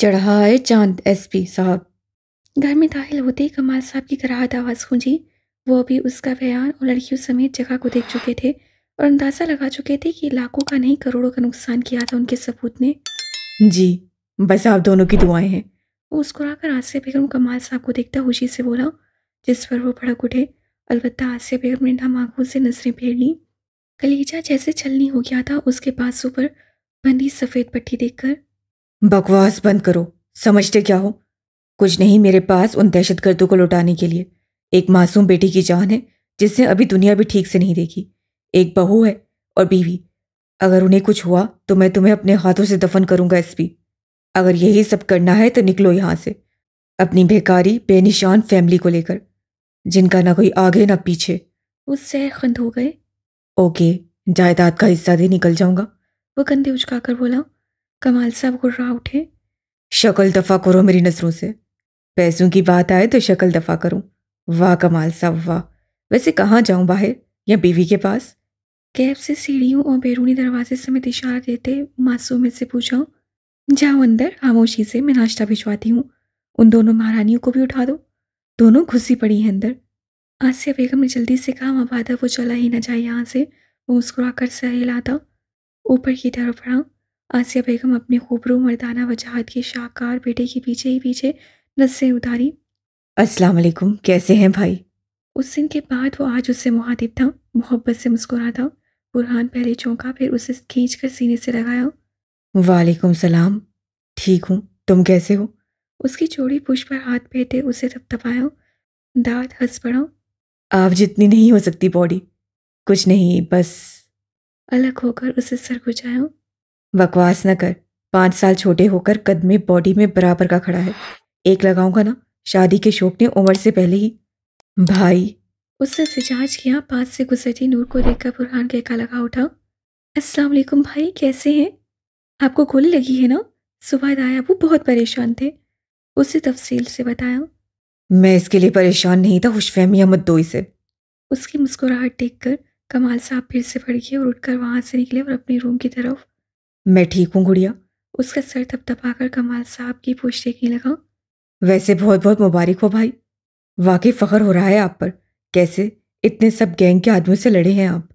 चढ़ाए चांद एसपी साहब घर में दाखिल होते ही कमाल साहब की कराहत आवाज़ खूंजी वो अभी उसका बयान और लड़कियों समेत जगह को देख चुके थे और अंदाज़ा लगा चुके थे कि लाखों का नहीं करोड़ों का नुकसान किया था उनके सबूत ने जी बस आप दोनों की दुआएं हैं वो मुस्कुराकर आसिया बेगम कमाल साहब को देखता खुशी से बोला जिस पर वो भड़क उठे अलबत्त आसिया बेगम ने नम आंखों से नजरें फेर ली कलीजा जैसे छलनी हो गया था उसके पासों पर बंदी सफ़ेद पट्टी देखकर बकवास बंद करो समझते क्या हो कुछ नहीं मेरे पास उन दहशतगर्दों को लौटाने के लिए एक मासूम बेटी की जान है जिसने अभी दुनिया भी ठीक से नहीं देखी एक बहू है और बीवी अगर उन्हें कुछ हुआ तो मैं तुम्हें अपने हाथों से दफन करूंगा एसपी अगर यही सब करना है तो निकलो यहाँ से अपनी बेकारी बेनिशान फैमिली को लेकर जिनका ना कोई आगे ना पीछे उससे खंद हो गए ओके जायदाद का हिस्सा दे निकल जाऊंगा वो कंधे उचकाकर बोला कमाल साहब गुर्रा उठे शक्ल दफा करो मेरी नज़रों से पैसों की बात आए तो शक्ल दफा करो वाह कमाल साहब वाह वैसे कहाँ जाऊं बाहर या बीवी के पास कैब से सीढ़ियों और बैरूनी दरवाजे समेत इशारा देते मासूम से पूछा जाओ अंदर खामोशी से मैं नाश्ता भिजवाती हूँ उन दोनों महारानियों को भी उठा दो दोनों घुसी पड़ी हैं अंदर आसिया बेगम ने जल्दी से कहा माबादा वो चला ही ना जाए यहाँ से वो मुस्कुरा कर सहेला था ऊपर की तरफ बढ़ा आसिया बेगम अपने खूबरू मर्दाना वजाहत के शाहकार बेटे के पीछे ही पीछे नस्से उतारी अस्सलाम वालेकुम कैसे हैं भाई उस दिन के बाद वो आज उससे मुहातिब था मोहब्बत से मुस्कुरा था बुरहान पहले चौंका फिर उसे खींच कर सीने से लगाया वालेकुम सलाम ठीक हूँ तुम कैसे हो उसकी चोड़ी पुश पर हाथ फेटे उसे थपथपाया दांत हंस पड़ा आप जितनी नहीं हो सकती बॉडी कुछ नहीं बस अलग होकर उसे सर गुजाया बकवास न कर पाँच साल छोटे होकर कद में बॉडी में बराबर का खड़ा है एक लगाऊंगा ना शादी के शौक ने उम्र से पहले ही भाई उससे सिजाज किया पास से गुजरती नूर को देखकर बुरहान कहका लगा उठा अस्सलाम वालेकुम भाई कैसे हैं आपको गोली लगी है ना सुबह आया वो बहुत परेशान थे उसे तफसील से बताया मैं इसके लिए परेशान नहीं था खुशफहमियाँ मत दो इसे उसकी मुस्कुराहट देख कर कमाल साहब फिर से पड़ गए और उठकर वहाँ से निकले और अपने रूम की तरफ मैं ठीक हूँ गुड़िया उसका सर थपथपा कर कमाल साहब की पूछ देखने लगा वैसे बहुत बहुत मुबारक हो भाई वाकई फ़ख्र हो रहा है आप पर कैसे इतने सब गैंग के आदमियों से लड़े हैं आप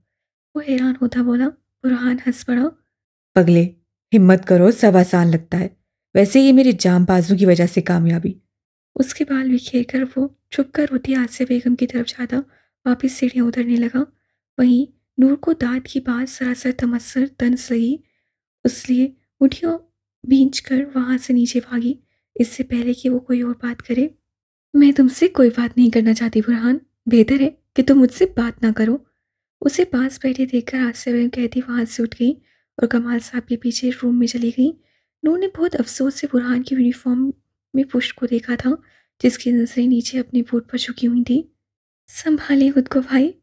वो हैरान होता बोला बुरहान हंस पड़ा पगले हिम्मत करो सब आसान लगता है वैसे ये मेरे जाम बाजू की वजह से कामयाबी उसके बाल बिखेर कर वो छुप कर रोती आसिया बेगम की तरफ जाता वापस सीढ़ियाँ उतरने लगा वहीं नूर को दाद की बात सरासर तमसर तन सही इसलिए मुठियों भींच कर वहाँ से नीचे भागी इससे पहले कि वो कोई और बात करे मैं तुमसे कोई बात नहीं करना चाहती बुरहान बेहतर है कि तुम मुझसे बात ना करो उसे पास बैठे देखकर हादसे में कहती वहाँ से उठ गई और कमाल साहब के पीछे रूम में चली गई नूर ने बहुत अफसोस से बुरहान की यूनिफॉर्म में पुष्ट को देखा था जिसकी नजरें नीचे अपने बोट पर झुकी हुई थी संभाले खुद को भाई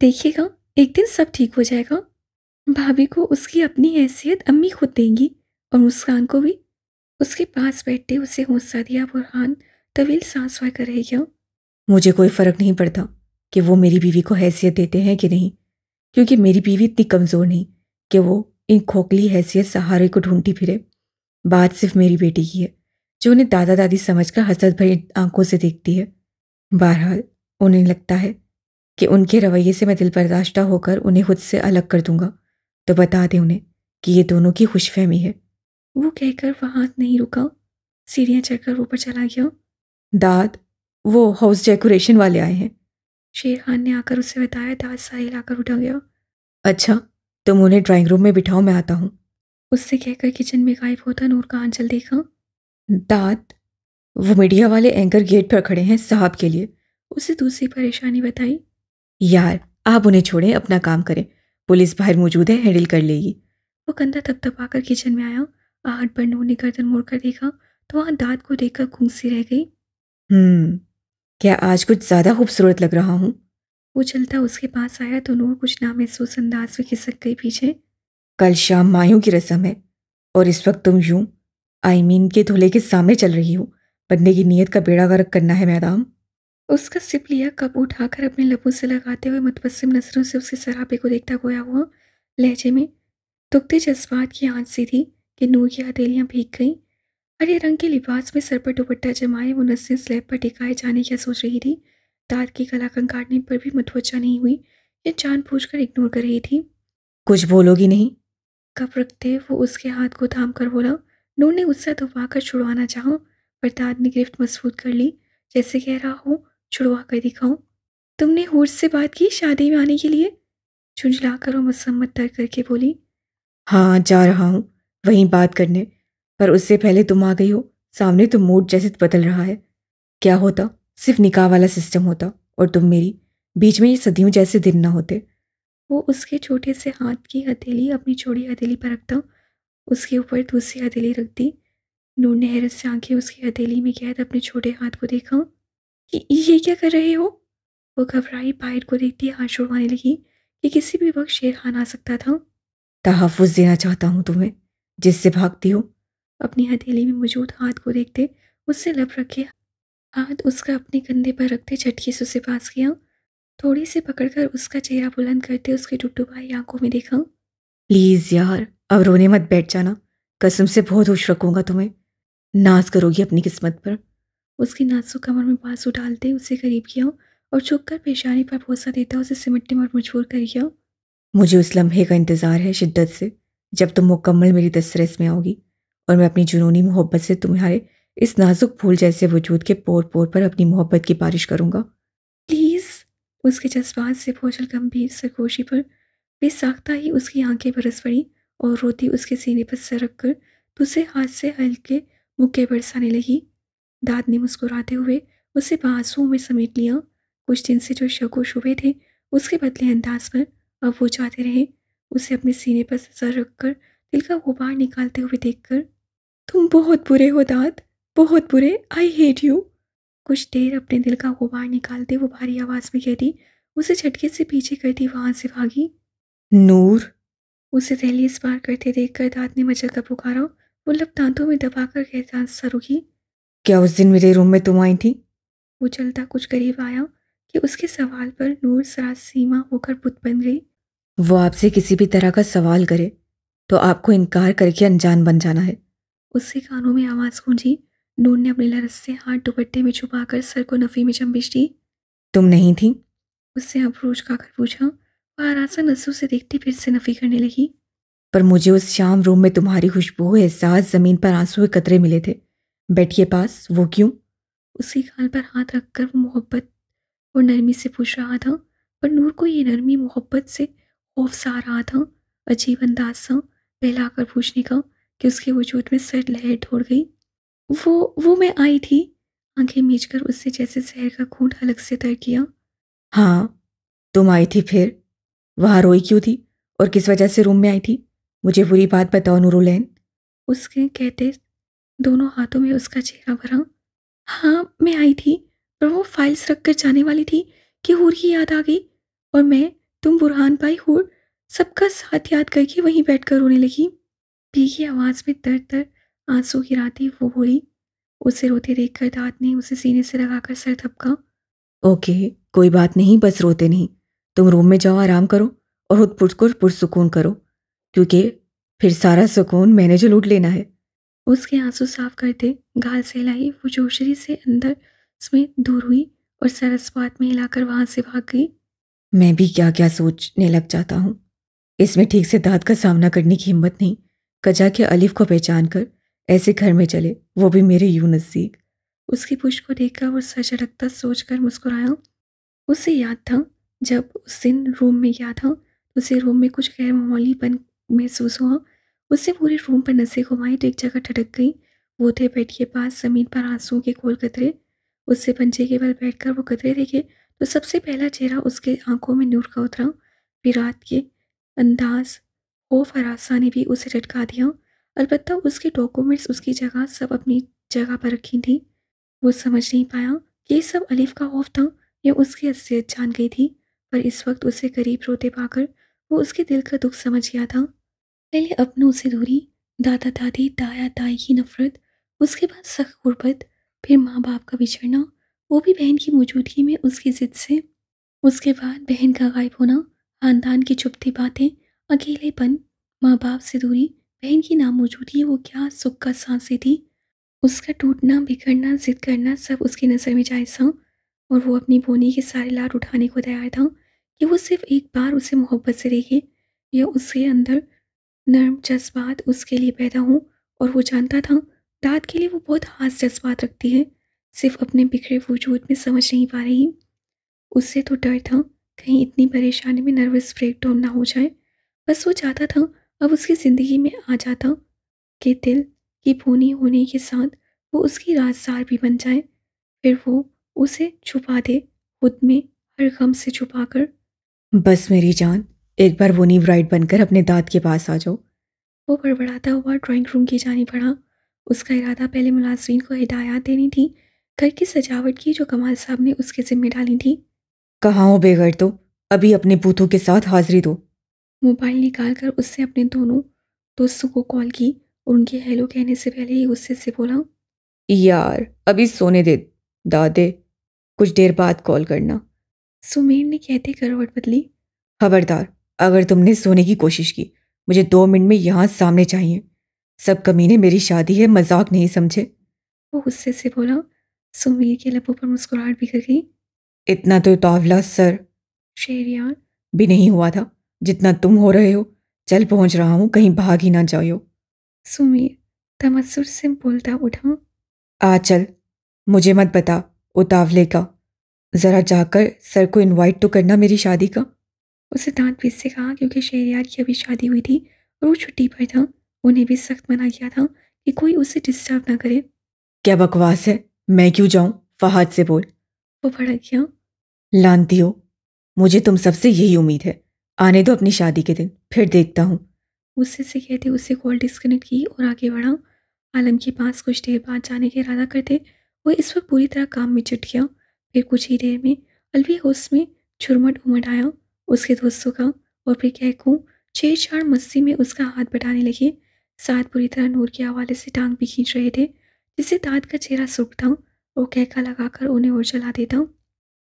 देखिएगा एक दिन सब ठीक हो जाएगा भाभी को उसकी अपनी हैसियत अम्मी खुद देंगी और मुस्कान को भी उसके पास बैठते उसे हौसला दिया बुरहान तवील सांस भर कर रही गया मुझे कोई फ़र्क नहीं पड़ता कि वो मेरी बीवी को हैसियत देते हैं कि नहीं क्योंकि मेरी बीवी इतनी कमज़ोर नहीं कि वो इन खोखली हैसियत सहारे को ढूंढती फिरे बात सिर्फ मेरी बेटी की है जो उन्हें दादा दादी समझकर हसरत भरी आंखों से देखती है बहरहाल उन्हें लगता है कि उनके रवैये से मैं दिल बर्दाश्ता होकर उन्हें खुद से अलग कर दूंगा तो बता दे उन्हें कि ये दोनों की खुशफहमी है वो कहकर वह हाथ नहीं रुका सीढ़ियाँ चढ़कर ऊपर चला गया दाद वो हाउस डेकोरेशन वाले आए हैं शेर खान ने आकर उसे बताया दाद साहिल आकर उठा गया अच्छा तुम उन्हें ड्राइंग रूम में बिठाओ मैं आता हूँ उससे कहकर किचन में गायब होता नूर का आंचल देखा दाद वो मीडिया वाले एंकर गेट पर खड़े हैं साहब के लिए उसे दूसरी परेशानी बताई यार आप उन्हें छोड़ें अपना काम करें पुलिस बाहर मौजूद है हैंडल कर लेगी वो कंधा तब तब आकर किचन में आया आहट पर नूर ने गर्दन मोड़ कर देखा तो वहाँ दाँत को देखकर घूंसी रह गई हम्म क्या आज कुछ ज़्यादा खूबसूरत लग रहा हूँ वो चलता उसके पास आया तो नूर कुछ ना महसूस अंदाज में खिसक गई पीछे कल शाम मायों की रस्म है और इस वक्त तुम यूं आई मीन के दूल्हे के सामने चल रही हो बंदे की नीयत का बेड़ा गर्क करना है मैडम उसका सिप लिया कप उठाकर अपने लबों से लगाते हुए मुतबसम नज़रों से उसके सराबे को देखता गोया हुआ लहजे में दुखते जज्बात की आँच सी थी कि नूर की हथेलियाँ भीग गईं हरे रंग के लिबास में सर पर दुपट्टा जमाए वो नस्सें स्लैब पर टिकाए जाने की सोच रही थी दाँत की गला कंकाटने पर भी मतवजा नहीं हुई ये जान पूछ कर इग्नोर कर रही थी कुछ बोलोगी नहीं कप रखते वो उसके हाथ को थाम कर बोला नूर ने गुस्सा दुबा कर छुड़वाना चाहो पर दाँत ने गिरफ्त मजबूत कर ली जैसे कह रहा हो छुड़वा कर दिखाऊं तुमने होश से बात की शादी में आने के लिए झुंझला कर और मसम्मत तर करके बोली हाँ जा रहा हूँ वहीं बात करने पर उससे पहले तुम आ गई हो सामने तो मूड जैसे बदल रहा है क्या होता सिर्फ निकाह वाला सिस्टम होता और तुम मेरी बीच में ये सदियों जैसे दिन ना होते वो उसके छोटे से हाथ की हथेली अपनी छोटी हथेली पर रखता उसके ऊपर दूसरी हथेली रख दी नूर ने हैरत से आंखें उसकी हथेली में कैद अपने छोटे हाथ को देखा कि ये क्या कर रहे हो वो घबराई बाहर को देखती हाथ छोड़वाने लगी कि किसी भी वक्त शेर खान आ सकता था तहफुज देना चाहता हूँ तुम्हें जिससे भागती हो अपनी हथेली में मौजूद हाथ को देखते उससे लप रखे हाथ उसका अपने कंधे पर रखते झटके से उसे पास किया थोड़ी से पकड़कर उसका चेहरा बुलंद करते उसके टुट्टू भाई आंखों में देखा प्लीज़ यार अब रोने मत बैठ जाना कसम से बहुत खुश रखूंगा तुम्हें नाज करोगी अपनी किस्मत पर उसकी नाजुक कमर में बाजू डालते उसे करीब किया और झुक कर पेशानी पर भोसा देता उसे सिमटने और मजबूर कर गया मुझे उस लम्हे का इंतज़ार है शिद्दत से जब तुम मुकम्मल मेरी दस्तरस में आओगी और मैं अपनी जुनूनी मोहब्बत से तुम्हारे इस नाजुक फूल जैसे वजूद के पोर पोर पर अपनी मोहब्बत की बारिश करूँगा प्लीज़ उसके जज्बात से भोजल गंभीर सरगोशी पर बेसाख्ता ही उसकी आंखें बरस पड़ी और रोती उसके सीने पर सरक कर दूसरे हाथ से हल्के मुक्के बरसाने लगी दाद ने मुस्कुराते हुए उसे बाँसुओं में समेट लिया कुछ दिन से जो शगोश शुभे थे उसके बदले अंदाज पर अब वो जाते रहे उसे अपने सीने पर रख रखकर दिल का गुबार निकालते हुए देखकर तुम बहुत बुरे हो दाद बहुत बुरे आई हेट यू कुछ देर अपने दिल का गुबार निकालते वो भारी आवाज़ में कहती उसे झटके से पीछे करती वहाँ से भागी नूर उसे इस पार करते देखकर दाद ने मचल का पुकारा वो लब दांतों में दबाकर कहता सरुखी रुकी क्या उस दिन मेरे रूम में तुम आई थी वो चलता कुछ करीब आया कि उसके सवाल पर नूर सरा सीमा होकर बुत बन गई वो आपसे किसी भी तरह का सवाल करे तो आपको इनकार करके अनजान बन जाना है उससे कानों में आवाज़ गूंजी नूर ने अपने लरस से हाथ दुपट्टे में छुपाकर सर को नफ़ी में चंबिश दी तुम नहीं थी उससे अफरोज खाकर पूछा वह आरासा नसों से देखते फिर से नफ़ी करने लगी पर मुझे उस शाम रूम में तुम्हारी खुशबू एहसास ज़मीन पर आंसू के कतरे मिले थे बैठिए पास वो क्यों उसी खाल पर हाथ रखकर वो मोहब्बत और नरमी से पूछ रहा था पर नूर को ये नरमी मोहब्बत से खौफ सा रहा था अजीब अंदाज सा पहला कर पूछने का कि उसके वजूद में सर लहर ढोड़ गई वो वो मैं आई थी आंखें मीच कर उससे जैसे जहर का खून अलग से तर किया हाँ तुम आई थी फिर वहाँ रोई क्यों थी और किस वजह से रूम में आई थी मुझे पूरी बात बताओ नूरुलैन उसके कहते दोनों हाथों में उसका चेहरा भरा हाँ मैं आई थी पर वो फाइल्स रख कर जाने वाली थी कि हूर की याद आ गई और मैं तुम बुरहान भाई हूर सबका साथ याद करके वहीं बैठ कर रोने लगी भीगी आवाज़ में दर दर आंसू गिराती वो बोली उसे रोते देख कर दाद ने उसे सीने से लगाकर सर थपका ओके कोई बात नहीं बस रोते नहीं तुम रूम में जाओ आराम करो और खुद पुरसुकून करो क्योंकि फिर सारा सुकून मैंने जो लूट लेना है उसके आंसू साफ करते गाल सहलाई वो जोशरी से अंदर उसमें दूर हुई और सरस्वात में हिलाकर वहां से भाग गई मैं भी क्या क्या सोचने लग जाता हूँ इसमें ठीक से दाद का सामना करने की हिम्मत नहीं कजा के अलिफ को पहचान कर ऐसे घर में चले वो भी मेरे यू नज़दीक उसकी पुष्प को देखकर वो सच रखता सोच कर मुस्कुराया उसे याद था जब उस दिन रूम में गया था उसे रूम में कुछ गैर बन महसूस हुआ उससे पूरे रूम पर नशे घुमाई तो एक जगह ठटक गई वो थे बेड के पास ज़मीन पर आंसुओं के गोल कतरे उससे पंजे के बल बैठकर वो कतरे देखे तो सबसे पहला चेहरा उसके आंखों में नूर का उतरा विराट के अंदाज खौफ फरासा ने भी उसे झटका दिया अलबत् उसके डॉक्यूमेंट्स उसकी जगह सब अपनी जगह पर रखी थी वो समझ नहीं पाया कि ये सब अलीफ का खौफ था या उसकी असियत जान गई थी पर इस वक्त उसे करीब रोते पाकर वो उसके दिल का दुख समझ गया था पहले अपनों से दूरी दादा दादी ताया ताई की नफरत उसके बाद सख्त गुर्बत फिर माँ बाप का बिछड़ना वो भी बहन की मौजूदगी में उसकी ज़िद से उसके बाद बहन का गायब होना खानदान की चुपती बातें अकेलेपन माँ बाप से दूरी बहन की मौजूदगी वो क्या सुख का सांसें थी उसका टूटना बिगड़ना जिद करना सब उसकी नज़र में जायज़ था और वो अपनी बोनी के सारे लाड उठाने को तैयार था कि वो सिर्फ एक बार उसे मोहब्बत से देखे या उसके अंदर नर्म जज्बात उसके लिए पैदा हों और वो जानता था दाद के लिए वो बहुत खास जज्बात रखती है सिर्फ अपने बिखरे वजूद में समझ नहीं पा रही उससे तो डर था कहीं इतनी परेशानी में नर्वस ब्रेकडाउन ना हो जाए बस वो चाहता था अब उसकी ज़िंदगी में आ जाता कि दिल की बोनी होने के साथ वो उसकी राजदार भी बन जाए फिर वो उसे छुपा दे खुद में हर गम से छुपा कर बस मेरी जान एक बार वो नीव राइट बनकर अपने दाद के पास आ जाओ वो बड़बड़ाता हुआ ड्राइंग रूम की जानी पड़ा उसका इरादा पहले मुलाजरीन को हिदायत देनी थी घर की सजावट की जो कमाल साहब ने उसके जिम्मे डाली थी कहा हो बेगड़ तो अभी अपने बूथों के साथ हाजिरी दो मोबाइल निकाल कर उससे अपने दोनों दोस्तों को कॉल की और उनके हेलो कहने से पहले ही गुस्से से बोला यार अभी सोने दे दादे कुछ देर बाद कॉल करना सुमेर ने कहते करवट बदली खबरदार अगर तुमने सोने की कोशिश की मुझे दो मिनट में यहाँ सामने चाहिए सब कमीने मेरी शादी है मजाक नहीं समझे वो गुस्से से बोला सुमीर के लबों पर मुस्कुराहट बिखर गई इतना तो तावला सर शेरियान भी नहीं हुआ था जितना तुम हो रहे हो चल पहुंच रहा हूँ कहीं भाग ही ना जाओ सुमीर तमसुर से बोलता उठा आ चल मुझे मत बता उतावले का ज़रा जाकर सर को इनवाइट तो करना मेरी शादी का उसे दांत पीस से कहा क्योंकि शहरियार की अभी शादी हुई थी और वो छुट्टी पर था उन्हें भी सख्त मना किया था कि कोई उसे डिस्टर्ब ना करे क्या बकवास है मैं क्यों जाऊं फहाद से बोल वो भड़क गया लानती हो मुझे तुम सबसे यही उम्मीद है आने दो अपनी शादी के दिन फिर देखता हूँ उससे से कहते उसे कॉल डिस्कनेक्ट की और आगे बढ़ा आलम के पास कुछ देर बाद जाने का इरादा करते वो इस वक्त पूरी तरह काम में जुट गया फिर कुछ ही देर में अलवी होश में छुरमट उमट आया उसके दोस्तों का और फिर कहकू छेड़छाड़ मस्ती में उसका हाथ बटाने लगे साथ बुरी तरह नूर के हवाले से टांग भी खींच रहे थे जिससे दाद का चेहरा सूखता और कहका लगाकर उन्हें और चला देता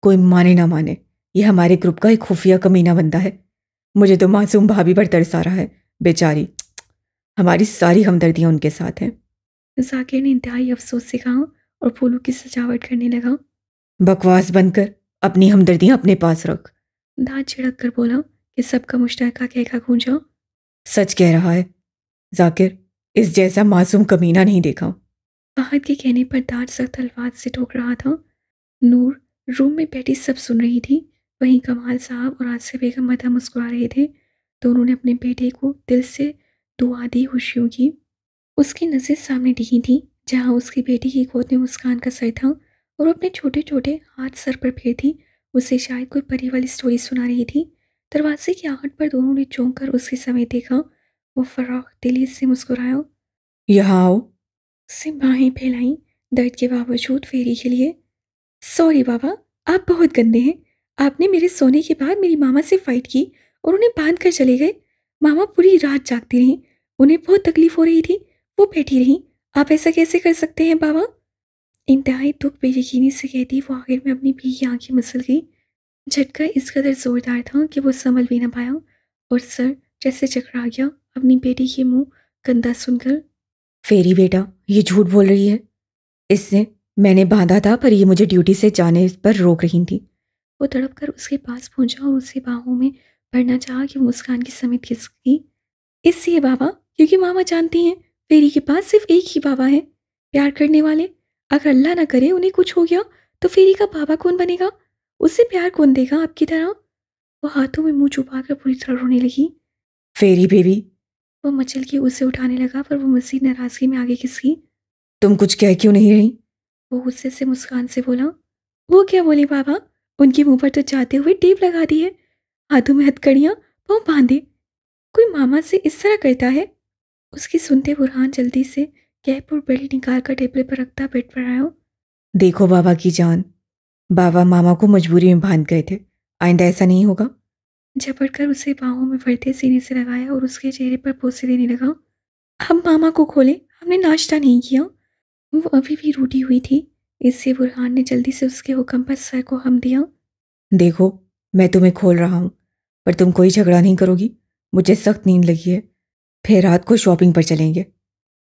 कोई माने ना माने यह हमारे ग्रुप का एक खुफिया कमीना बनता है मुझे तो मासूम भाभी पर तरस आ रहा है बेचारी हमारी सारी हमदर्दियाँ उनके साथ हैं जाकिर ने इंतहाई अफसोस से कहा और फूलों की सजावट करने लगा बकवास बनकर अपनी हमदर्दियाँ अपने पास रख दांत छिड़क कर बोला कि सबका मुश्तरका कहका गूंजा सच कह रहा है जाकिर इस जैसा मासूम कमीना नहीं देखा फहद के कहने पर दार सख्त अल्फाज से ठोक रहा था नूर रूम में बैठी सब सुन रही थी वहीं कमाल साहब और आसिफ बेगम मदा मुस्कुरा रहे थे दोनों ने अपने बेटे को दिल से दुआ दी खुशियों की उसकी नज़र सामने डिगी थी जहाँ उसकी बेटी की गोद में मुस्कान का सर था और अपने छोटे छोटे हाथ सर पर फेर थी उसे शायद कोई परी वाली स्टोरी सुना रही थी दरवाजे की आहट पर दोनों ने चौंक कर उसके समय देखा वो फराख दिली से मुस्कुराया यहाँ आओ उससे बाहें फैलाई दर्द के बावजूद फेरी के लिए सॉरी बाबा आप बहुत गंदे हैं आपने मेरे सोने के बाद मेरी मामा से फाइट की और उन्हें बांध कर चले गए मामा पूरी रात जागती रहीं उन्हें बहुत तकलीफ हो रही थी वो बैठी रहीं आप ऐसा कैसे कर सकते हैं बाबा इंतहाई दुख बेयकीनी से कहती वो आखिर में अपनी भीगी आंखें मसल गई झटका इस कदर ज़ोरदार था कि वो संभल भी ना पाया और सर जैसे चकरा गया अपनी बेटी के मुंह गंदा सुनकर फेरी बेटा ये झूठ बोल रही है इससे मैंने बांधा था पर ये मुझे ड्यूटी से जाने पर रोक रही थी वो तड़प कर उसके पास पहुंचा और उसे बाहों में भरना चाहा कि मुस्कान की समेत गई इससे बाबा क्योंकि मामा जानती हैं फेरी के पास सिर्फ एक ही बाबा है प्यार करने वाले अगर अल्लाह ना करे उन्हें कुछ हो गया तो फेरी का बाबा कौन बनेगा उसे प्यार कौन देगा आपकी तरह वो हाथों में मुंह छुपा कर पूरी तरह रोने लगी फेरी बेबी वो मचल के उसे उठाने लगा पर वो मजीद नाराजगी में आगे किसकी तुम कुछ कह क्यों नहीं रही वो गुस्से से मुस्कान से बोला वो क्या बोले बाबा उनके मुंह पर तो जाते हुए टेप लगा दी है हाथों में हथकड़ियाँ पाँव बांधे कोई मामा से इस तरह करता है उसकी सुनते बुरहान जल्दी से कैप और बेल्ट निकाल कर टेबल पर रखता बेड पर आया हूँ देखो बाबा की जान बाबा मामा को मजबूरी में बांध गए थे आइंदा ऐसा नहीं होगा झपट कर उसे बाहों में फरते सीने से लगाया और उसके चेहरे पर पोसे देने लगा हम मामा को खोले हमने नाश्ता नहीं किया वो अभी भी रूटी हुई थी इससे बुरहान ने जल्दी से उसके हुक्म पर सर को हम दिया देखो मैं तुम्हें खोल रहा हूँ पर तुम कोई झगड़ा नहीं करोगी मुझे सख्त नींद लगी है फिर रात को शॉपिंग पर चलेंगे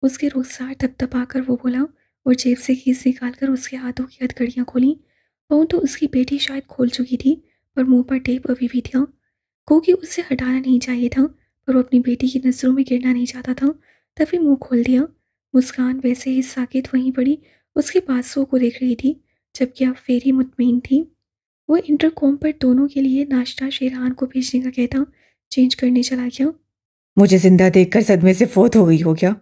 उसके रुखसार थपथपा कर वो बोला और जेब से कीस निकाल कर उसके हाथों की हथकड़ियाँ खोली पाँव तो उसकी बेटी शायद खोल चुकी थी पर मुंह पर टेप अभी भी था क्योंकि उससे हटाना नहीं चाहिए था पर वो अपनी बेटी की नज़रों में गिरना नहीं चाहता था तभी मुंह खोल दिया मुस्कान वैसे ही साकेत वहीं पड़ी उसके पासों को देख रही थी जबकि अब फेरी मुतमिन थी वो इंटरकॉम पर दोनों के लिए नाश्ता शेरहान को भेजने का कहता चेंज करने चला गया मुझे जिंदा देखकर सदमे से फोत हो गई हो क्या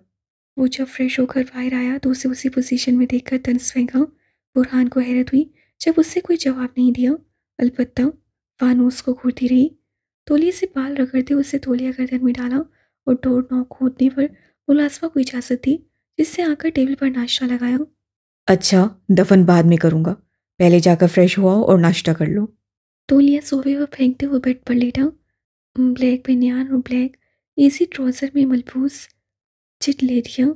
वो जब फ्रेश होकर बाहर आया तो उसे उसी पोजीशन में देखकर तंस फेंका बुरहान को हैरत हुई जब उससे कोई जवाब नहीं दिया अलबत्ता फानूस को घूरती रही तोलिए से बाल रगड़ते उसे तोलिया गर्दन में डाला और डोर नौ खोदने पर मुलाजमा को इजाज़त दी जिससे आकर टेबल पर नाश्ता लगाया अच्छा दफन बाद में करूँगा पहले जाकर फ्रेश हुआ और नाश्ता कर लो तोलिया सोफे व फेंकते हुए बेड पर लेटा ब्लैक बनियान और ब्लैक इसी ट्राउज़र में मलबूस चिट ले रिया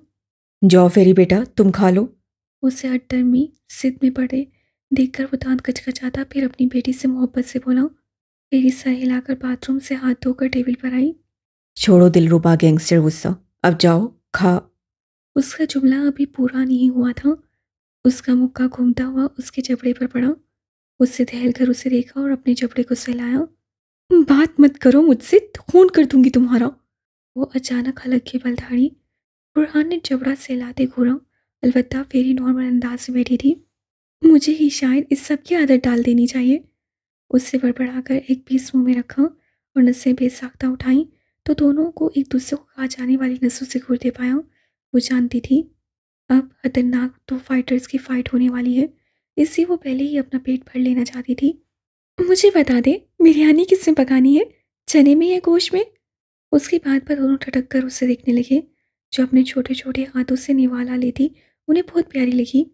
जाओ फेरी बेटा तुम खा लो उसे अट्टर में सिद्ध में पड़े देखकर वो दांत कचकचाता फिर अपनी बेटी से मोहब्बत से बोला फेरी सर हिलाकर बाथरूम से हाथ धोकर टेबल पर आई छोड़ो दिल दिलरुबा गैंगस्टर गुस्सा अब जाओ खा उसका जुमला अभी पूरा नहीं हुआ था उसका मुक्का घूमता हुआ उसके जबड़े पर पड़ा उससे दहल कर उसे देखा और अपने जबड़े को सहलाया बात मत करो मुझसे खून कर दूंगी तुम्हारा वो अचानक हलक के बल धाड़ी बुरहान ने जबड़ा लाते घूरा अलबत् फेरी नॉर्मल अंदाज में बैठी थी मुझे ही शायद इस सब की आदत डाल देनी चाहिए उससे बड़बड़ाकर एक पीस मुंह में रखा और नसें बेसाख्ता उठाई तो दोनों को एक दूसरे को खा जाने वाली नसों से घूर दे पाया वो जानती थी अब खतरनाक दो फाइटर्स की फाइट होने वाली है इसलिए वो पहले ही अपना पेट भर लेना चाहती थी मुझे बता दे बिरयानी किसने पकानी है चने में या गोश्त में उसकी बात पर दोनों ठटक कर उसे देखने लगे जो अपने छोटे छोटे हाथों से निवाला लेती उन्हें बहुत प्यारी लगी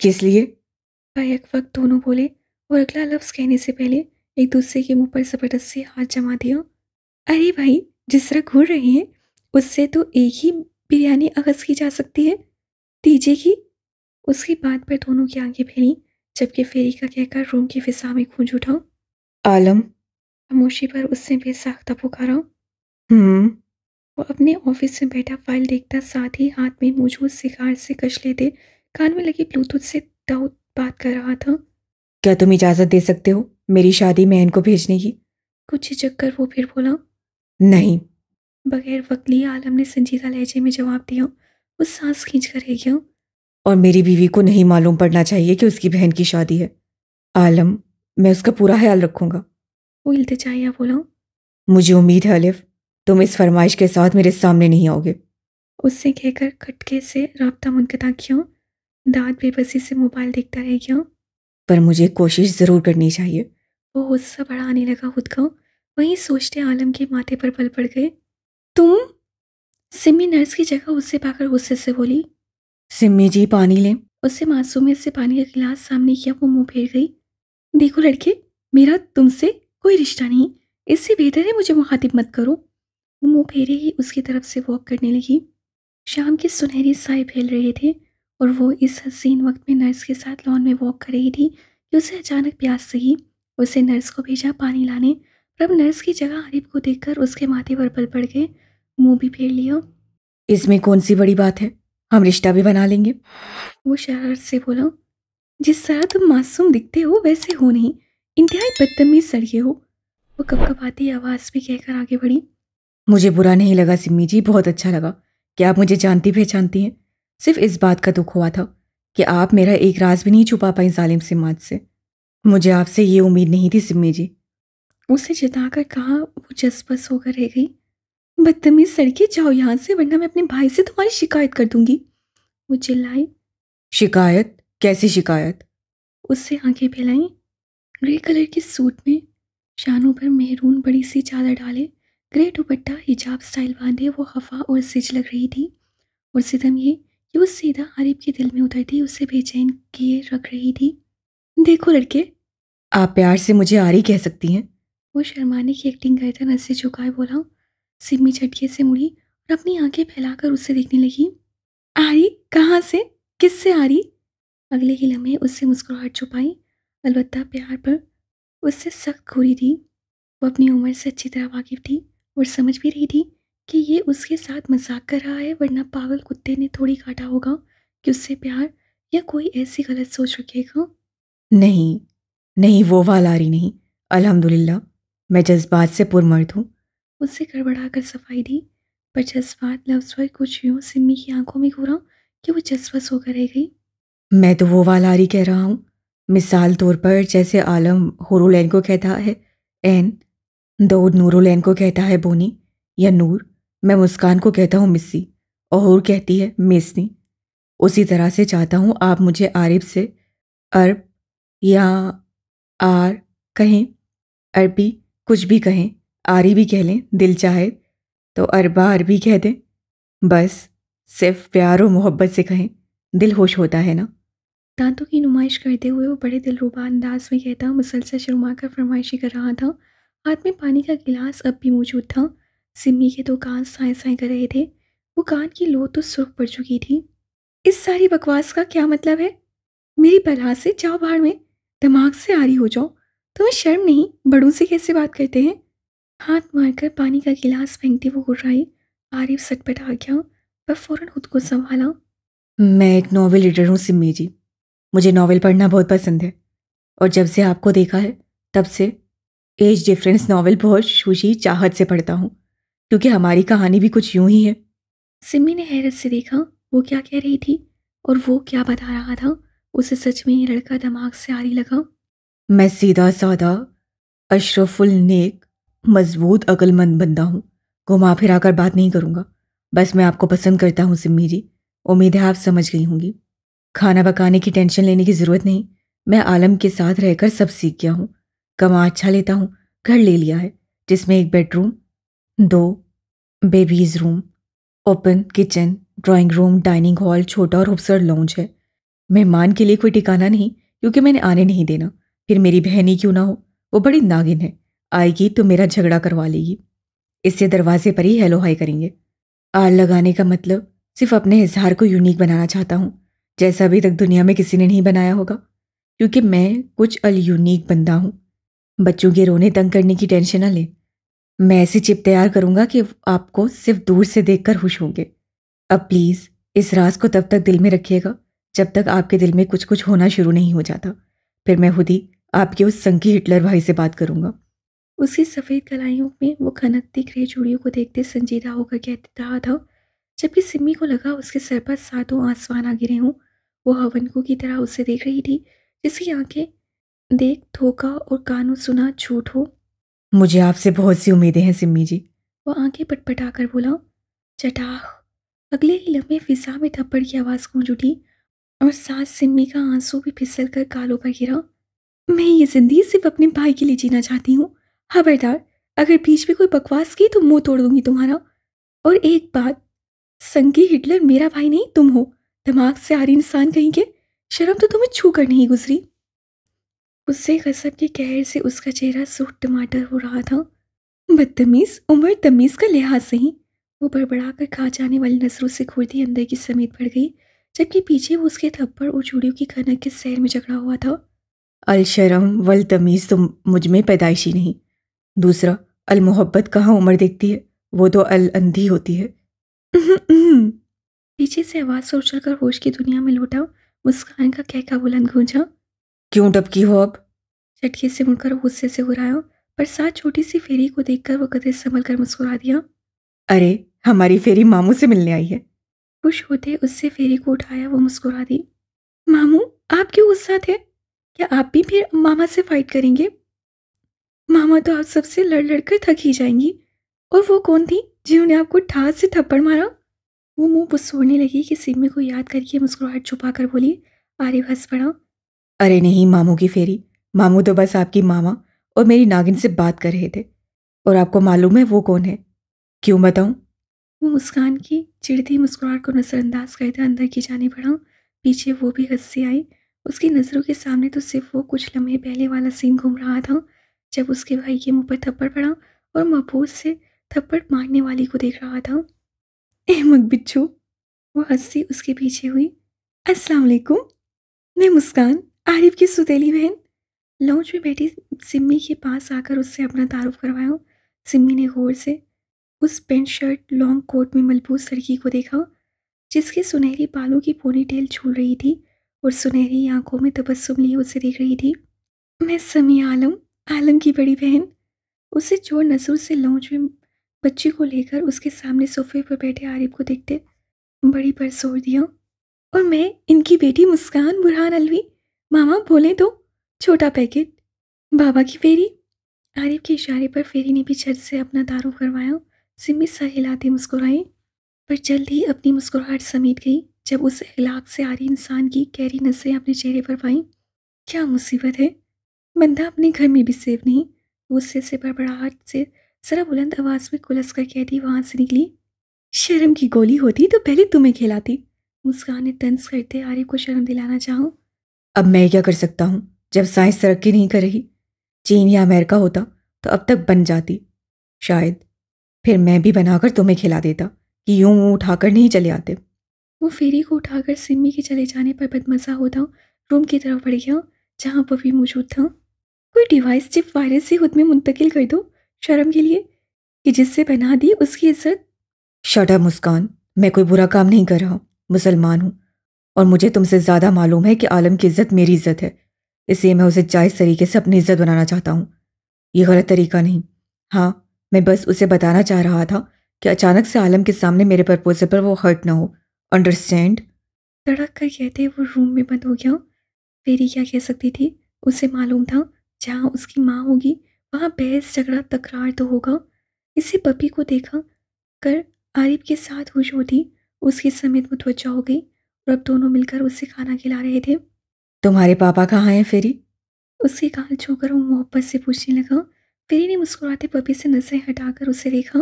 किस लिए भाई एक वक्त दोनों बोले और अगला लफ्ज कहने से पहले एक दूसरे के मुंह पर जबरदस्त से हाथ जमा दिया अरे भाई जिस तरह घूर रहे हैं उससे तो एक ही बिरयानी अगज की जा सकती है तीजे की उसकी बात पर दोनों की आंखें फैली जबकि फेरी का कहकर रूम की फिसा में खूंज उठा आलम खामोशी पर उससे बेसाख्ता पुकारा हम्म वो अपने ऑफिस में बैठा फाइल देखता साथ ही हाथ में मौजूद सिगार से कश लेते कान में लगी ब्लूटूथ से दाऊद बात कर रहा था क्या तुम इजाज़त दे सकते हो मेरी शादी में इनको भेजने की कुछ हिचक कर वो फिर बोला नहीं बगैर वक्त लिए आलम ने संजीदा लहजे में जवाब दिया वो सांस खींच कर रह गया और मेरी बीवी को नहीं मालूम पड़ना चाहिए कि उसकी बहन की शादी है आलम मैं उसका पूरा ख्याल रखूंगा वो इल्तजाया बोला मुझे उम्मीद है अलिफ तुम इस फरमाइश के साथ मेरे सामने नहीं आओगे उससे कहकर खटके से रबता मुनकता क्यों दाद बेबसी से मोबाइल देखता रह गया पर मुझे कोशिश ज़रूर करनी चाहिए वो गुस्सा बढ़ाने लगा खुद का वहीं सोचते आलम के माथे पर पल पड़ गए तुम सिमी नर्स की जगह उससे पाकर गुस्से से बोली सिमी जी पानी लें उससे मासूमियत से पानी का गिलास सामने किया वो मुंह फेर गई देखो लड़के मेरा तुमसे कोई रिश्ता नहीं इससे बेहतर है मुझे मुखातिब मत करो वो मुँह फेरे ही उसकी तरफ से वॉक करने लगी शाम के सुनहरी साए फैल रहे थे और वो इस हसीन वक्त में नर्स के साथ लॉन में वॉक कर रही थी कि उसे अचानक प्यास सही उसे नर्स को भेजा पानी लाने पर अब नर्स की जगह आरिफ को देखकर उसके माथे पर पल पड़ गए मुंह भी फेर लिया इसमें कौन सी बड़ी बात है हम रिश्ता भी बना लेंगे वो शरार से बोला जिस तरह तुम मासूम दिखते हो वैसे हो नहीं इंतहाई बदतमीज सड़िए हो वो आती आवाज़ भी कहकर आगे बढ़ी मुझे बुरा नहीं लगा सिम्मी जी बहुत अच्छा लगा कि आप मुझे जानती पहचानती हैं सिर्फ इस बात का दुख हुआ था कि आप मेरा एक राज भी नहीं छुपा पाई जालिम सिमाज से मुझे आपसे ये उम्मीद नहीं थी सिम्मी जी उसे जिताकर कहा वो जसबस होकर रह गई बदतमीज सड़के जाओ यहाँ से वरना मैं अपने भाई से तुम्हारी शिकायत कर दूंगी वो चिल्लाई शिकायत कैसी शिकायत उससे आंखें फैलाई ग्रे कलर के सूट में शानों पर मेहरून बड़ी सी चादर डाले ग्रे दुपट्टा हिजाब स्टाइल बांधे वो हफा और सिज लग रही थी और सिदम ये कि वो सीधा आरिफ के दिल में उतरती उसे बेचैन किए रख रही थी देखो लड़के आप प्यार से मुझे आरी कह सकती हैं वो शर्माने की एक्टिंग करता नजरें झुकाए बोला सिमी झटके से मुड़ी और अपनी आंखें फैलाकर उससे देखने लगी आरी कहाँ से किस से आरी अगले ही लम्हे उससे मुस्कुराहट छुपाई अलबत्ता प्यार पर उससे सख्त घूरी थी वो अपनी उम्र से अच्छी तरह वाकिफ थी और समझ भी रही थी कि ये उसके साथ मजाक कर रहा है वरना पागल कुत्ते ने थोड़ी काटा होगा कि उससे प्यार या कोई ऐसी गलत सोच रखेगा नहीं नहीं वो वाल आ रही नहीं अल्हम्दुलिल्लाह मैं जज्बात से पुरमर्द हूँ उससे गड़बड़ा कर सफाई दी पर जज्बात लफ्ज़ पर कुछ यूँ सिमी की आंखों में घूरा कि वो जज्बस होकर रह गई मैं तो वो वाल आ रही कह रहा हूँ मिसाल तौर पर जैसे आलम होरोलैन को कहता है एन दाऊद नूरुलैन को कहता है बोनी या नूर मैं मुस्कान को कहता हूँ मिस्सी और कहती है मेसनी उसी तरह से चाहता हूँ आप मुझे आरिफ से अरब या आर कहें अरबी कुछ भी कहें आरी भी कह लें दिल चाहे तो अरबा अरबी कह दें बस सिर्फ प्यार और मोहब्बत से कहें दिल होश होता है ना दांतों की नुमाइश करते हुए वो बड़े दिलरूबा अंदाज में कहता मुसलसल शर्मा कर फरमाइशी कर रहा था हाथ में पानी का गिलास अब भी मौजूद था सिमी के दो कान साए साए कर रहे थे वो कान की लो तो सुर्ख पड़ चुकी थी इस सारी बकवास का क्या मतलब है मेरी बला से जाओ बाहर में दिमाग से आरी हो जाओ तुम्हें शर्म नहीं बड़ों से कैसे बात करते हैं हाथ मारकर पानी का गिलास फेंकते वो गुर्राई आरिफ सटपट आ गया पर फौरन खुद को संभाला मैं एक नावल रीडर हूँ सिम्मी जी मुझे नावल पढ़ना बहुत पसंद है और जब से आपको देखा है तब से एज डिफरेंस नॉवल बहुत खुशी चाहत से पढ़ता हूँ क्योंकि हमारी कहानी भी कुछ यूं ही है सिमी ने हैरत से देखा वो क्या कह रही थी और वो क्या बता रहा था उसे सच में ये लड़का दिमाग से आ रही लगा मैं सीधा साधा अशरफुल नेक मजबूत अकलमंद बंदा हूँ घुमा फिरा कर बात नहीं करूँगा बस मैं आपको पसंद करता हूँ सिम्मी जी उम्मीद है आप समझ गई होंगी खाना पकाने की टेंशन लेने की ज़रूरत नहीं मैं आलम के साथ रहकर सब सीख गया हूँ कमा अच्छा लेता हूँ घर ले लिया है जिसमें एक बेडरूम दो babies room open kitchen drawing room dining hall छोटा और खूबसर लॉन्च है मेहमान के लिए कोई ठिकाना नहीं क्योंकि मैंने आने नहीं देना फिर मेरी बहन ही क्यों ना हो वो बड़ी नागिन है आएगी तो मेरा झगड़ा करवा लेगी इससे दरवाजे पर ही हेलो हाई करेंगे आर लगाने का मतलब सिर्फ अपने इजहार को यूनिक बनाना चाहता हूँ जैसा अभी तक दुनिया में किसी ने नहीं बनाया होगा क्योंकि मैं कुछ अल यूनिक बंदा हूँ बच्चों के रोने तंग करने की टेंशन ना लें मैं ऐसी चिप तैयार करूंगा कि आपको सिर्फ दूर से देखकर खुश होंगे अब प्लीज़ इस राज को तब तक दिल में रखिएगा जब तक आपके दिल में कुछ कुछ होना शुरू नहीं हो जाता फिर मैं खुद ही आपके उस संगी हिटलर भाई से बात करूंगा उसकी सफ़ेद कलाइयों में वो खनक दिख रही चूड़ियों को देखते संजीदा होकर कह रहा था जबकि सिमी को लगा उसके सर पर सातों आसमान आ गिरे हों वो हवनकू की तरह उसे देख रही थी जिसकी आंखें देख धोखा और कानों सुना झूठ हो मुझे आपसे बहुत सी उम्मीदें हैं सिम्मी जी वो आंखें पटपटा कर बोला चटाख अगले ही लम्बे फिजा में थप्पड़ की आवाज़ गूंज उठी और सास सिम्मी का आंसू भी फिसल कर कालों पर गिरा मैं ये जिंदगी सिर्फ अपने भाई के लिए जीना चाहती हूँ खबरदार अगर बीच में कोई बकवास की तो मुंह तोड़ दूंगी तुम्हारा और एक बात संगी हिटलर मेरा भाई नहीं तुम हो दिमाग से आ रही इंसान कहीं के शर्म तो तुम्हें छू कर नहीं गुजरी उससे गजब की कहर से उसका चेहरा सूट टमाटर हो रहा था बदतमीज़ उम्र तमीज़ का लिहाज नहीं वो बड़बड़ा कर खा जाने वाली नज़रों से खुर्दी अंदर की समेत पड़ गई जबकि पीछे वो उसके थप्पड़ और चूड़ियों की खनक के सैर में झगड़ा हुआ था अलशरम वल तमीज़ तो मुझ में पैदाइशी नहीं दूसरा अलमोहब्बत कहाँ उम्र देखती है वो तो अल अंधी होती है पीछे से आवाज़ सोच कर होश की दुनिया में लौटा मुस्कान का कहका बुलंद गूंजा क्यों डबकी हो अब चटके से मुड़कर गुस्से से हो रहा हो पर साथ छोटी सी फेरी को देखकर वो कदर संभल कर मुस्कुरा दिया अरे हमारी फेरी मामू से मिलने आई है खुश होते उससे फेरी को उठाया वो मुस्कुरा दी मामू आप क्यों गुस्सा थे क्या आप भी फिर मामा से फाइट करेंगे मामा तो आप सबसे लड़ लड़ कर थक ही जाएंगी और वो कौन थी जिन्होंने आपको ठास से थप्पड़ मारा वो मुंह पुसोड़ने लगी कि सिमी को याद करके मुस्कुराहट छुपा कर बोली आरिफ हंस पड़ा अरे नहीं मामू की फेरी मामू तो बस आपकी मामा और मेरी नागिन से बात कर रहे थे और आपको मालूम है वो कौन है क्यों बताऊं वो मुस्कान की चिड़ती मुस्कुराहट को नज़रअंदाज करते अंदर की जाने पड़ा पीछे वो भी हंसी आई उसकी नज़रों के सामने तो सिर्फ वो कुछ लम्हे पहले वाला सीन घूम रहा था जब उसके भाई के मुंह पर थप्पड़ पड़ा और महबूज से थप्पड़ मारने वाली को देख रहा था ए मक बिच्छू वो हंसी उसके पीछे हुई अस्सलाम वालेकुम मैं मुस्कान आरिफ की सुतेली बहन लॉन्च में बैठी सिम्मी के पास आकर उससे अपना तारुफ करवाया सिम्मी ने गौर से उस पेंट शर्ट लॉन्ग कोट में मलबूस लड़की को देखा जिसके सुनहरी बालों की पोनी टेल झूल रही थी और सुनहरी आंखों में तबस्सुम लिए उसे देख रही थी मैं समी आलम आलम की बड़ी बहन उसे जोर नजर से लॉन्च में बच्ची को लेकर उसके सामने सोफे पर बैठे आरिफ को देखते बड़ी पर जोर दिया और मैं इनकी बेटी मुस्कान बुरहान अलवी मामा बोले दो तो, छोटा पैकेट बाबा की फेरी आरिफ के इशारे पर फेरी ने भी छत से अपना दारू करवाया सिमी सर हिलाती मुस्कुराए पर जल्द ही अपनी मुस्कुराहट समेट गई जब उस इलाक से आ रही इंसान की गहरी नज़रें अपने चेहरे पर पाई क्या मुसीबत है बंदा अपने घर में भी सेफ नहीं गुस्से से बड़बड़ाहट से ज़रा बुलंद आवाज़ में कुलस कर कहती वहाँ से निकली शर्म की गोली होती तो पहले तुम्हें खिलाती मुस्कान ने तंज करते आरिफ को शर्म दिलाना चाहूँ अब मैं क्या कर सकता हूँ जब साइंस तरक्की नहीं कर रही चीन या अमेरिका होता तो अब तक बन जाती शायद फिर मैं भी बनाकर तुम्हें खिला देता कि यूं मुँह उठाकर नहीं चले आते वो फेरी को उठाकर सिम्मी के चले जाने पर बदमजा होता रूम की तरफ बढ़ गया जहाँ वो भी मौजूद था कोई डिवाइस चिप वायरस से खुद में मुंतकिल कर दो शर्म के लिए कि जिससे बना दी उसकी इज्जत शटा मुस्कान मैं कोई बुरा काम नहीं कर रहा मुसलमान हूँ और मुझे तुमसे ज़्यादा मालूम है कि आलम की इज्जत मेरी इज्जत है इसलिए मैं उसे जायज़ तरीके से अपनी इज्जत बनाना चाहता हूँ ये गलत तरीका नहीं हाँ मैं बस उसे बताना चाह रहा था कि अचानक से आलम के सामने मेरे प्रपोजल पर वो हर्ट ना हो अंडरस्टैंड तड़क कर कहते वो रूम में बंद हो गया फेरी क्या कह सकती थी उसे मालूम था जहाँ उसकी माँ होगी वहाँ बहस झगड़ा तकरार तो होगा इसे पपी को देखा कर आरिफ के साथ खुश होती उसके समेत मुतवजा हो गई और अब दोनों मिलकर उसे खाना खिला रहे थे तुम्हारे पापा कहाँ हैं फेरी उसकी गाल छूकर वो मोहब्बत से पूछने लगा फेरी ने मुस्कुराते पपी से नजरें हटाकर उसे देखा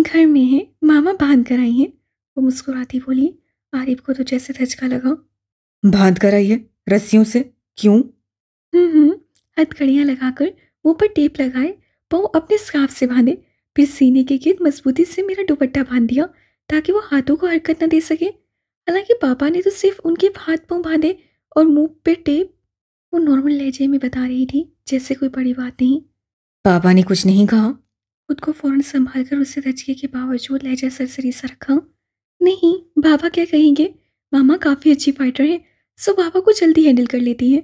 घर में है मामा बांध कर आई है वो मुस्कुराती बोली आरिफ को तो जैसे धचका लगा बांध कर आई है रस्सियों से क्यों हम्म, हम्म हथकड़ियाँ लगाकर मुँह पर टेप लगाए पाँव अपने स्काफ से बांधे फिर सीने के गिर मजबूती से मेरा दुपट्टा बांध दिया ताकि वो हाथों को हरकत न दे सके हालांकि पापा ने तो सिर्फ उनके हाथ पाँव बांधे और मुंह पे टेप वो नॉर्मल लहजे में बता रही थी जैसे कोई बड़ी बात नहीं पापा ने कुछ नहीं कहा खुद को फ़ौरन संभाल कर उससे धचके के बावजूद लहजा सरसरी सा रखा नहीं बाबा क्या कहेंगे मामा काफ़ी अच्छी फाइटर है सो बाबा को जल्दी हैंडल कर लेती है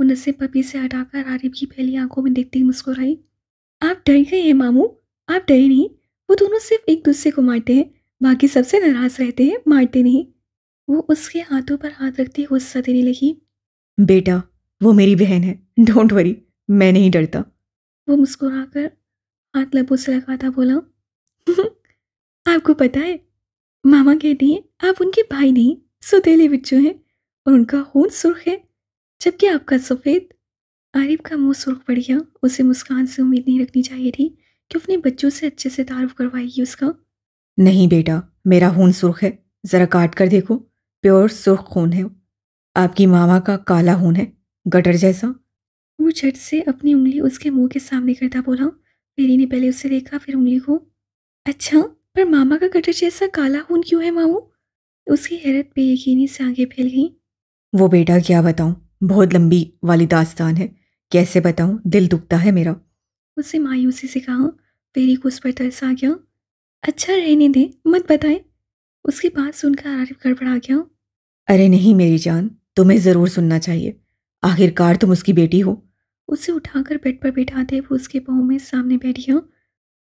वो नशे पपी से हटाकर आरिफ की फैली आंखों में देखती मुस्कुराई आप डर गए हैं मामू आप डरे नहीं वो दोनों सिर्फ एक दूसरे को मारते हैं बाकी सबसे नाराज़ रहते हैं मारते नहीं वो उसके हाथों पर हाथ रखती गुस्सा देने लगी बेटा वो मेरी बहन है डोंट वरी मैं नहीं डरता वो मुस्कुराकर हाथ लबों से लगाता बोला हम्म, आपको पता है मामा कहती हैं आप उनके भाई नहीं सुतेले बिच्छू हैं और उनका खून सुर्ख है जबकि आपका सफ़ेद आरिफ का मुंह सुर्ख पड़ गया उसे मुस्कान से उम्मीद नहीं रखनी चाहिए थी कि अपने बच्चों से अच्छे से तारुफ करवाएगी उसका नहीं बेटा मेरा खून सुर्ख है ज़रा काट कर देखो प्योर सुर्ख खून है आपकी मामा का काला खून है गटर जैसा वो झट से अपनी उंगली उसके मुंह के सामने करता बोला मेरी ने पहले उसे देखा फिर उंगली को अच्छा पर मामा का गटर जैसा काला खून क्यों है मामू उसकी हैरत पे यकीनी से आगे फैल गई वो बेटा क्या बताऊँ बहुत लंबी वाली दास्तान है कैसे बताऊँ दिल दुखता है मेरा उसे मायूसी से कहा फेरी को उस पर तरस आ गया अच्छा रहने दे मत बताएं उसकी बात सुनकर आरिफ गड़बड़ा गया अरे नहीं मेरी जान तुम्हें ज़रूर सुनना चाहिए आखिरकार तुम उसकी बेटी हो उसे उठाकर बेड पर बैठाते वो उसके पाँव में सामने बैठी हूँ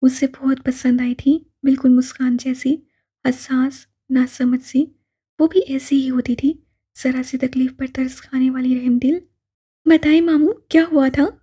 उसे बहुत पसंद आई थी बिल्कुल मुस्कान जैसी हसास नासमझ सी वो भी ऐसी ही होती थी ज़रा सी तकलीफ़ पर तरस खाने वाली रहम दिल मामू क्या हुआ था